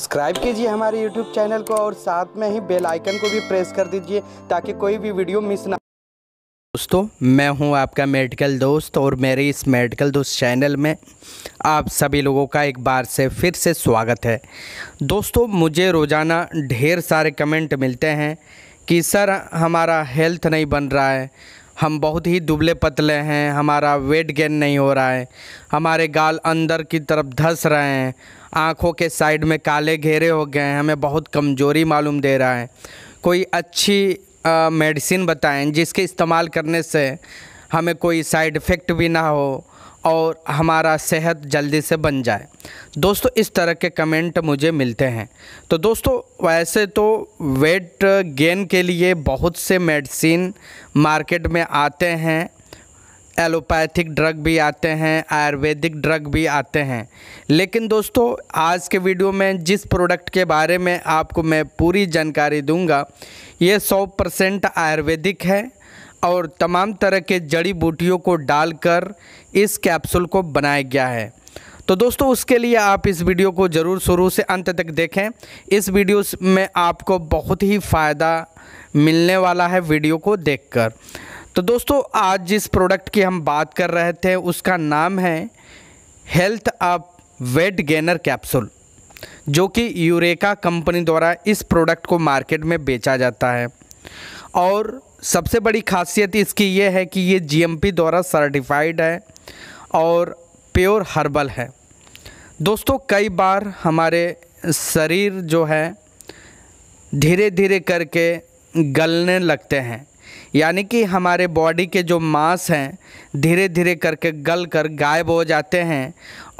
subscribe कीजिए हमारे YouTube channel को और साथ में ही बेल आइकन को भी प्रेस कर दीजिए ताकि कोई भी वीडियो मिस ना दोस्तों मैं हूं आपका मेडिकल दोस्त और मेरे इस मेडिकल दोस्त चैनल में आप सभी लोगों का एक बार से फिर से स्वागत है दोस्तों मुझे रोज़ाना ढेर सारे कमेंट मिलते हैं कि सर हमारा हेल्थ नहीं बन रहा है हम बहुत ही दुबले पतले हैं हमारा वेट गेन नहीं हो रहा है हमारे गाल अंदर की तरफ धस रहे हैं आँखों के साइड में काले घेरे हो गए हैं हमें बहुत कमज़ोरी मालूम दे रहा है कोई अच्छी मेडिसिन बताएं जिसके इस्तेमाल करने से हमें कोई साइड इफ़ेक्ट भी ना हो और हमारा सेहत जल्दी से बन जाए दोस्तों इस तरह के कमेंट मुझे मिलते हैं तो दोस्तों वैसे तो वेट गेन के लिए बहुत से मेडिसिन मार्केट में आते हैं एलोपैथिक ड्रग भी आते हैं आयुर्वेदिक ड्रग भी आते हैं लेकिन दोस्तों आज के वीडियो में जिस प्रोडक्ट के बारे में आपको मैं पूरी जानकारी दूंगा ये 100 परसेंट आयुर्वेदिक है और तमाम तरह के जड़ी बूटियों को डालकर इस कैप्सूल को बनाया गया है तो दोस्तों उसके लिए आप इस वीडियो को ज़रूर शुरू से अंत तक देखें इस वीडियो में आपको बहुत ही फ़ायदा मिलने वाला है वीडियो को देखकर तो दोस्तों आज जिस प्रोडक्ट की हम बात कर रहे थे उसका नाम है health up weight gainer capsule जो कि यूरेका कंपनी द्वारा इस प्रोडक्ट को मार्केट में बेचा जाता है और सबसे बड़ी खासियत इसकी ये है कि ये जी द्वारा सर्टिफाइड है और प्योर हर्बल है दोस्तों कई बार हमारे शरीर जो है धीरे धीरे करके गलने लगते हैं यानी कि हमारे बॉडी के जो मांस हैं धीरे धीरे करके गल कर गायब हो जाते हैं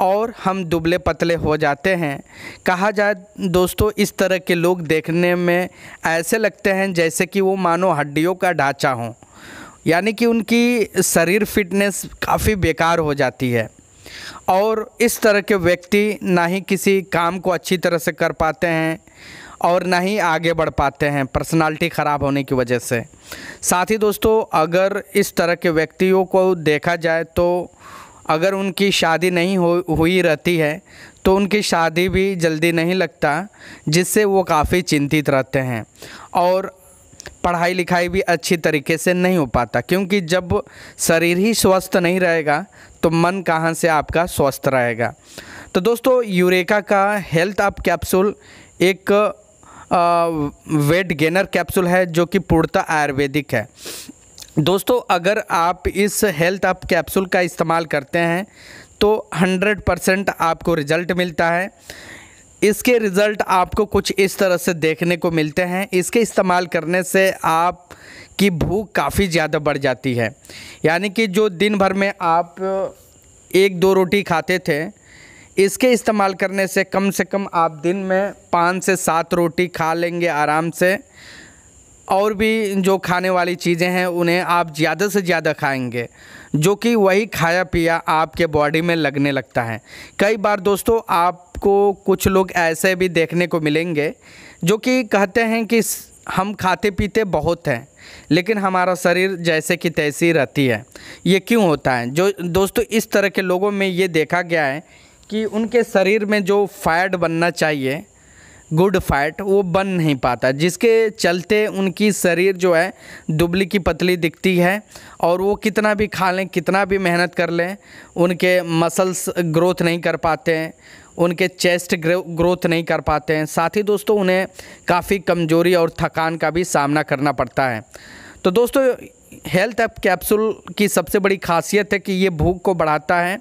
और हम दुबले पतले हो जाते हैं कहा जाए दोस्तों इस तरह के लोग देखने में ऐसे लगते हैं जैसे कि वो मानो हड्डियों का ढांचा हो यानी कि उनकी शरीर फिटनेस काफ़ी बेकार हो जाती है और इस तरह के व्यक्ति ना ही किसी काम को अच्छी तरह से कर पाते हैं और ना ही आगे बढ़ पाते हैं पर्सनालिटी ख़राब होने की वजह से साथ ही दोस्तों अगर इस तरह के व्यक्तियों को देखा जाए तो अगर उनकी शादी नहीं हो हुई रहती है तो उनकी शादी भी जल्दी नहीं लगता जिससे वो काफ़ी चिंतित रहते हैं और पढ़ाई लिखाई भी अच्छी तरीके से नहीं हो पाता क्योंकि जब शरीर ही स्वस्थ नहीं रहेगा तो मन कहाँ से आपका स्वस्थ रहेगा तो दोस्तों यूरेका का हेल्थ अप कैप्सूल एक वेट गेनर कैप्सूल है जो कि पूर्णतः आयुर्वेदिक है दोस्तों अगर आप इस हेल्थ अप कैप्सूल का इस्तेमाल करते हैं तो 100 परसेंट आपको रिजल्ट मिलता है इसके रिज़ल्ट आपको कुछ इस तरह से देखने को मिलते हैं इसके इस्तेमाल करने से आप की भूख काफ़ी ज़्यादा बढ़ जाती है यानी कि जो दिन भर में आप एक दो रोटी खाते थे इसके इस्तेमाल करने से कम से कम आप दिन में पाँच से सात रोटी खा लेंगे आराम से और भी जो खाने वाली चीज़ें हैं उन्हें आप ज़्यादा से ज़्यादा खाएंगे जो कि वही खाया पिया आपके बॉडी में लगने लगता है कई बार दोस्तों आपको कुछ लोग ऐसे भी देखने को मिलेंगे जो कि कहते हैं कि हम खाते पीते बहुत हैं लेकिन हमारा शरीर जैसे कि तैसी रहती है ये क्यों होता है जो दोस्तों इस तरह के लोगों में ये देखा गया है कि उनके शरीर में जो फैट बनना चाहिए गुड फैट वो बन नहीं पाता जिसके चलते उनकी शरीर जो है दुबली की पतली दिखती है और वो कितना भी खा लें कितना भी मेहनत कर लें उनके मसल्स ग्रोथ नहीं कर पाते हैं उनके चेस्ट ग्रोथ नहीं कर पाते हैं साथ ही दोस्तों उन्हें काफ़ी कमज़ोरी और थकान का भी सामना करना पड़ता है तो दोस्तों हेल्थ अप कैप्सूल की सबसे बड़ी खासियत है कि ये भूख को बढ़ाता है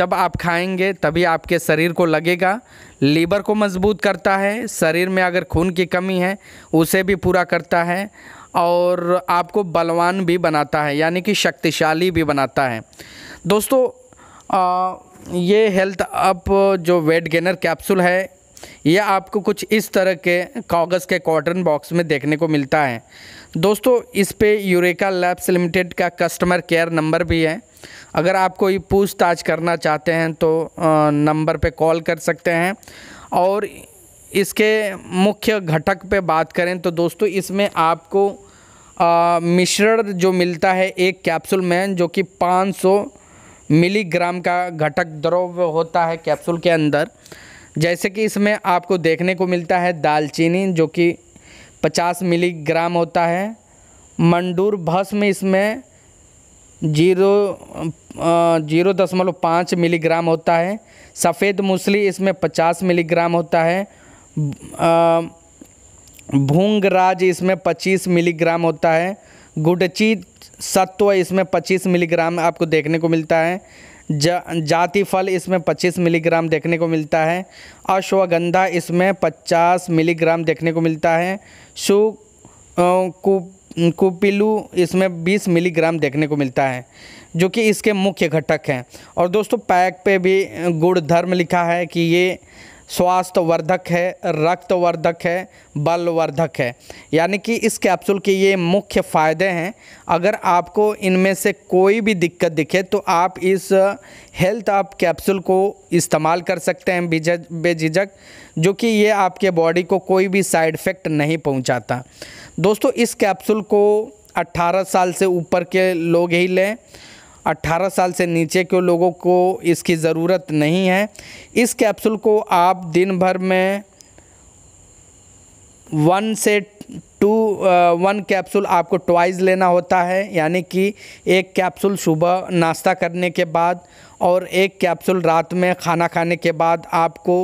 जब आप खाएंगे तभी आपके शरीर को लगेगा लीवर को मजबूत करता है शरीर में अगर खून की कमी है उसे भी पूरा करता है और आपको बलवान भी बनाता है यानी कि शक्तिशाली भी बनाता है दोस्तों आ, ये हेल्थ अप जो वेट गेनर कैप्सूल है यह आपको कुछ इस तरह के कागज़ के कॉटन बॉक्स में देखने को मिलता है दोस्तों इस पे यूरेका लैब्स लिमिटेड का कस्टमर केयर नंबर भी है अगर आप कोई पूछताछ करना चाहते हैं तो नंबर पे कॉल कर सकते हैं और इसके मुख्य घटक पे बात करें तो दोस्तों इसमें आपको मिश्रण जो मिलता है एक कैप्सूल में जो कि 500 मिलीग्राम का घटक द्रव्य होता है कैप्सूल के अंदर जैसे कि इसमें आपको देखने को मिलता है दालचीनी जो कि पचास मिलीग्राम होता है मंडूर भस्म इसमें जीरो जीरो दशमलव पाँच मिलीग्राम होता है सफ़ेद मूसली इसमें पचास मिलीग्राम होता है भूंग राज इसमें पच्चीस मिलीग्राम होता है गुडची सत्व इसमें पच्चीस मिलीग्राम आपको देखने को मिलता है जा, जाति फल इसमें 25 मिलीग्राम देखने को मिलता है अश्वगंधा इसमें 50 मिलीग्राम देखने को मिलता है शु कुपिलू इसमें 20 मिलीग्राम देखने को मिलता है जो कि इसके मुख्य घटक हैं और दोस्तों पैक पे भी गुड़ धर्म लिखा है कि ये स्वास्थ्यवर्धक है रक्तवर्धक है बलवर्धक है यानी कि इस कैप्सूल के ये मुख्य फ़ायदे हैं अगर आपको इनमें से कोई भी दिक्कत दिखे तो आप इस हेल्थ आप कैप्सूल को इस्तेमाल कर सकते हैं बेझिझक बेझिझक जो कि ये आपके बॉडी को कोई भी साइड इफ़ेक्ट नहीं पहुंचाता दोस्तों इस कैप्सूल को 18 साल से ऊपर के लोग ही लें 18 साल से नीचे के लोगों को इसकी ज़रूरत नहीं है इस कैप्सूल को आप दिन भर में वन से टू वन कैप्सूल आपको ट्वाइस लेना होता है यानी कि एक कैप्सूल सुबह नाश्ता करने के बाद और एक कैप्सूल रात में खाना खाने के बाद आपको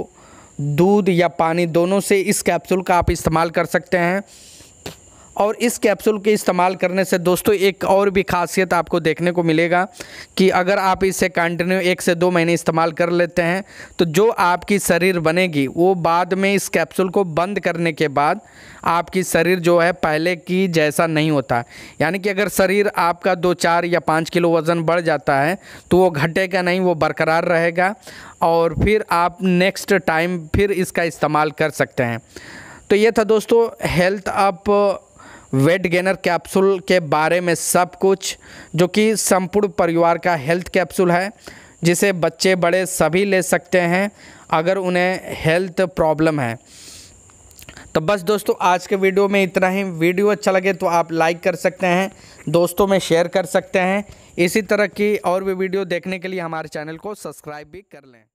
दूध या पानी दोनों से इस कैप्सूल का आप इस्तेमाल कर सकते हैं और इस कैप्सूल के इस्तेमाल करने से दोस्तों एक और भी खासियत आपको देखने को मिलेगा कि अगर आप इसे कंटिन्यू एक से दो महीने इस्तेमाल कर लेते हैं तो जो आपकी शरीर बनेगी वो बाद में इस कैप्सूल को बंद करने के बाद आपकी शरीर जो है पहले की जैसा नहीं होता यानी कि अगर शरीर आपका दो चार या पाँच किलो वज़न बढ़ जाता है तो वो घटेगा नहीं वो बरकरार रहेगा और फिर आप नेक्स्ट टाइम फिर इसका इस्तेमाल कर सकते हैं तो ये था दोस्तों health up weight gainer capsule के बारे में सब कुछ जो कि संपूर्ण परिवार का हेल्थ कैप्सूल है जिसे बच्चे बड़े सभी ले सकते हैं अगर उन्हें हेल्थ प्रॉब्लम है तो बस दोस्तों आज के वीडियो में इतना ही वीडियो अच्छा लगे तो आप लाइक कर सकते हैं दोस्तों में शेयर कर सकते हैं इसी तरह की और भी वीडियो देखने के लिए हमारे चैनल को सब्सक्राइब भी कर लें